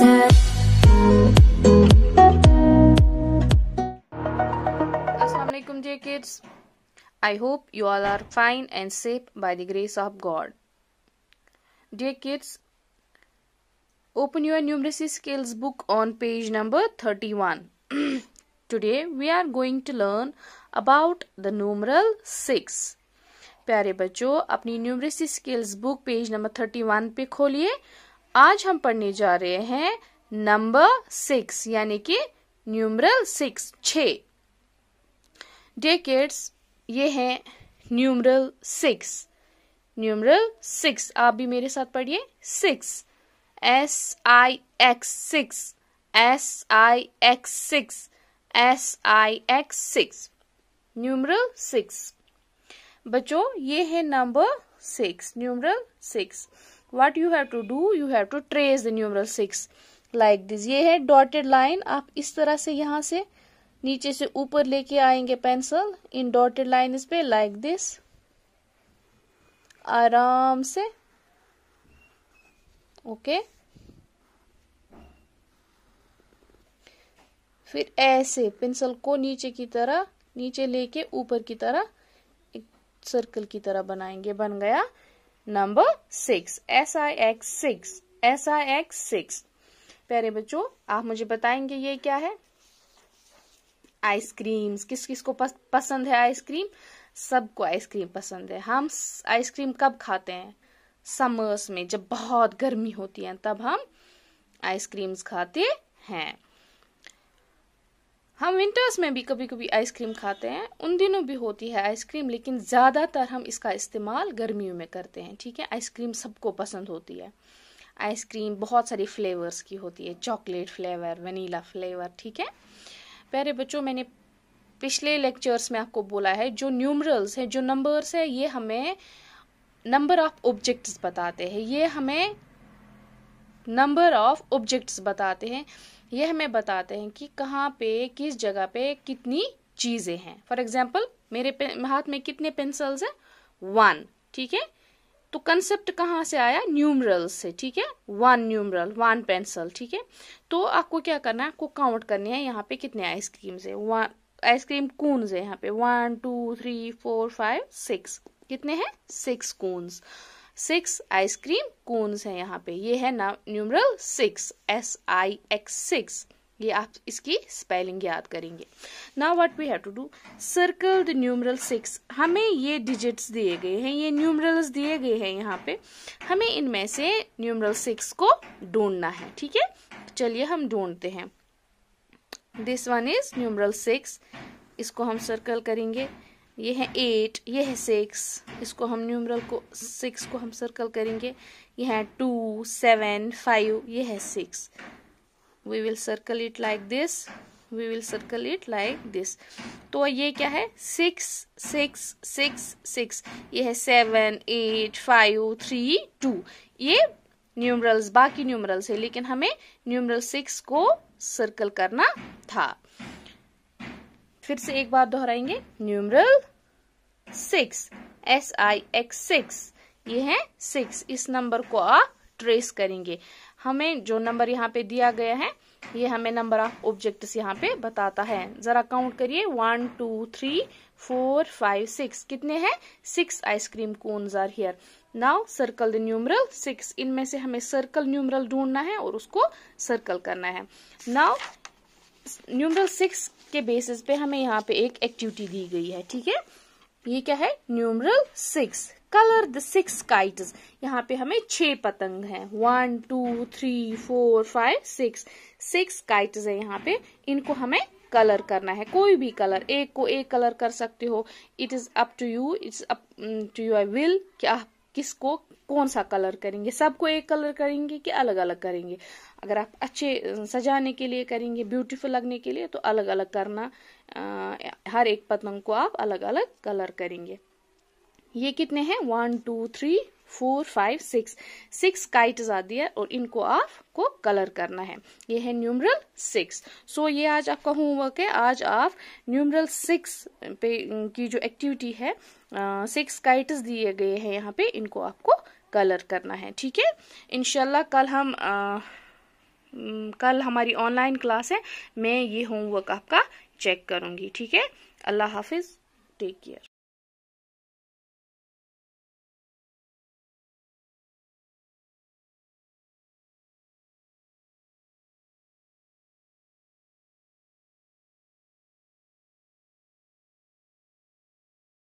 Assalamualaikum dear kids. I hope you all are fine and safe by the grace of God. Dear kids, open your numeracy skills book on page number thirty-one. Today we are going to learn about the numeral six. प्यारे बच्चों अपनी numeracy skills book page number 31 पे खोलिए आज हम पढ़ने जा रहे हैं नंबर सिक्स यानी कि न्यूमरल सिक्स छ डेकेट्स ये हैं न्यूमरल सिक्स न्यूमरल सिक्स आप भी मेरे साथ पढ़िए six S I X six S I X six S I X six numeral six बच्चों ये है number six numeral six what you have to do you have to trace the numeral six like this ये है dotted line आप इस तरह से यहां से नीचे से ऊपर लेके आएंगे पेंसिल इन डॉटेड लाइन पे लाइक दिस आराम से ओके okay. फिर ऐसे पेंसिल को नीचे की तरह नीचे लेके ऊपर की तरह एक सर्कल की तरह बनाएंगे बन गया number six S I X six S I X six प्यारे बच्चों आप मुझे बताएंगे ये क्या है आइसक्रीम किस किस को पस, पसंद है आइसक्रीम सबको आइसक्रीम पसंद है हम आइसक्रीम कब खाते हैं समर्स में जब बहुत गर्मी होती है तब हम आइसक्रीम्स खाते हैं हम विंटर्स में भी कभी कभी आइसक्रीम खाते हैं उन दिनों भी होती है आइसक्रीम लेकिन ज़्यादातर हम इसका इस्तेमाल गर्मियों में करते हैं ठीक है आइसक्रीम सबको पसंद होती है आइसक्रीम बहुत सारी फ्लेवर्स की होती है चॉकलेट फ्लेवर वनीला फ्लेवर ठीक है प्यारे बच्चों मैंने पिछले लेक्चर्स में आपको बोला है जो न्यूमरल्स हैं जो नंबर्स है ये हमें नंबर ऑफ ऑब्जेक्ट्स बताते हैं ये हमें नंबर ऑफ ऑब्जेक्ट्स बताते हैं यह हमें बताते हैं कि कहाँ पे किस जगह पे कितनी चीज़ें हैं फॉर एग्जाम्पल मेरे हाथ में कितने पेंसिल्स हैं वन ठीक है तो कंसेप्ट कहाँ से आया न्यूमरल से ठीक है वन न्यूमरल वन पेंसिल ठीक है तो आपको क्या करना है आपको काउंट करनी है यहाँ पे कितने आइसक्रीम्स है वन आइसक्रीम कूनस है यहाँ पे one two three four five six कितने हैं six cones six ice cream cones हैं यहाँ पे ये है ना numeral six S I X six ये आप इसकी स्पेलिंग याद करेंगे ना what we have to do circle the numeral six हमें ये डिजिट्स दिए गए हैं ये न्यूमरल्स दिए गए हैं यहाँ पे हमें इनमें से न्यूमरल सिक्स को ढूंढना है ठीक है चलिए हम ढूंढते हैं this one is numeral six इसको हम सर्कल करेंगे ये है एट ये है सिक्स इसको हम न्यूमरल को सिक्स को हम सर्कल करेंगे ये है टू सेवन फाइव ये है six we will circle it like this we will circle it like this तो ये क्या है सिक्स सिक्स सिक्स सिक्स ये है seven eight five three two ये न्यूमरल्स बाकी न्यूमरल्स है लेकिन हमें न्यूमरल सिक्स को सर्कल करना था फिर से एक बार दोहराएंगे numeral six S I X six ये है सिक्स इस नंबर को आप ट्रेस करेंगे हमें जो नंबर यहाँ पे दिया गया है ये हमें नंबर ऑफ ऑब्जेक्ट यहाँ पे बताता है जरा काउंट करिए one two three four five six कितने हैं six ice cream cones are here now circle the numeral six इनमें से हमें सर्कल न्यूमरल ढूंढना है और उसको सर्कल करना है नाउ न्यूमरल सिक्स के बेसिस पे हमें यहाँ पे एक एक्टिविटी दी गई है ठीक है ये क्या है numeral six colour the six kites यहाँ पे हमें छह पतंग हैं one two three four five six six kites है यहाँ पे इनको हमें कलर करना है कोई भी कलर एक को एक कलर कर सकते हो it is up to you it's up to your will क्या किसको कौन सा कलर करेंगे सबको एक कलर करेंगे कि अलग अलग करेंगे अगर आप अच्छे सजाने के लिए करेंगे ब्यूटीफुल लगने के लिए तो अलग अलग करना आ, हर एक पतंग को आप अलग अलग कलर करेंगे ये कितने हैं one two three four five six six kites आती है और इनको आपको कलर करना है ये है न्यूमरल सिक्स सो ये आज आपका होमवर्क है आज आप न्यूमरल सिक्स पे की जो एक्टिविटी है सिक्स काइट्स दिए गए हैं यहाँ पे इनको आपको कलर करना है ठीक है इनशाला कल हम आ, कल हमारी ऑनलाइन क्लास है मैं ये होमवर्क आपका चेक करूँगी ठीक है अल्लाह हाफिज़ टेक केयर